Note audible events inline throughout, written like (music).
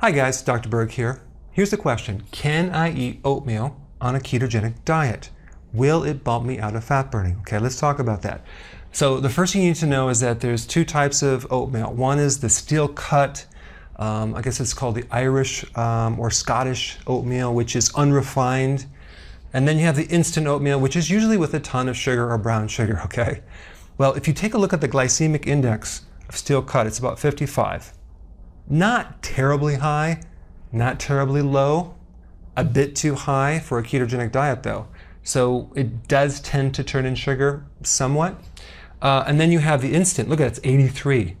Hi guys, Dr. Berg here. Here's the question. Can I eat oatmeal on a ketogenic diet? Will it bump me out of fat burning? Okay, let's talk about that. So the first thing you need to know is that there's two types of oatmeal. One is the steel cut, um, I guess it's called the Irish um, or Scottish oatmeal, which is unrefined. And then you have the instant oatmeal, which is usually with a ton of sugar or brown sugar, (laughs) okay? Well, if you take a look at the glycemic index of steel cut, it's about 55 not terribly high, not terribly low, a bit too high for a ketogenic diet though. So it does tend to turn in sugar somewhat. Uh, and then you have the instant. Look at it, it's 83.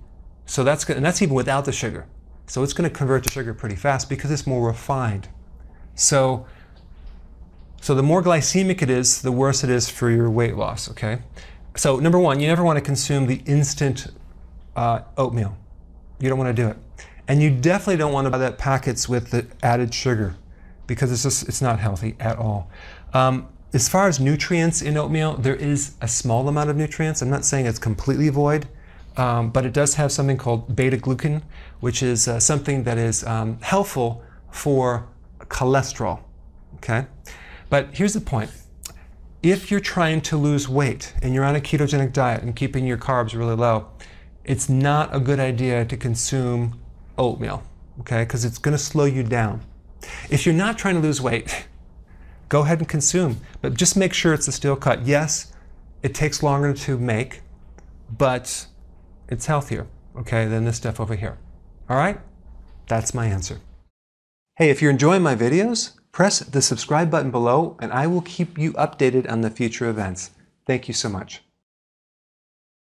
So that's good, and that's even without the sugar. So it's going to convert to sugar pretty fast because it's more refined. So, so the more glycemic it is, the worse it is for your weight loss. Okay. So number one, you never want to consume the instant uh, oatmeal. You don't want to do it. And you definitely don't want to buy that packets with the added sugar because it's just, it's not healthy at all. Um, as far as nutrients in oatmeal, there is a small amount of nutrients. I'm not saying it's completely void, um, but it does have something called beta glucan, which is uh, something that is um, helpful for cholesterol. Okay? But here's the point if you're trying to lose weight and you're on a ketogenic diet and keeping your carbs really low, it's not a good idea to consume oatmeal, okay? Because it's going to slow you down. If you're not trying to lose weight, (laughs) go ahead and consume, but just make sure it's a steel cut. Yes, it takes longer to make, but it's healthier, okay, than this stuff over here. All right? That's my answer. Hey, if you're enjoying my videos, press the subscribe button below and I will keep you updated on the future events. Thank you so much.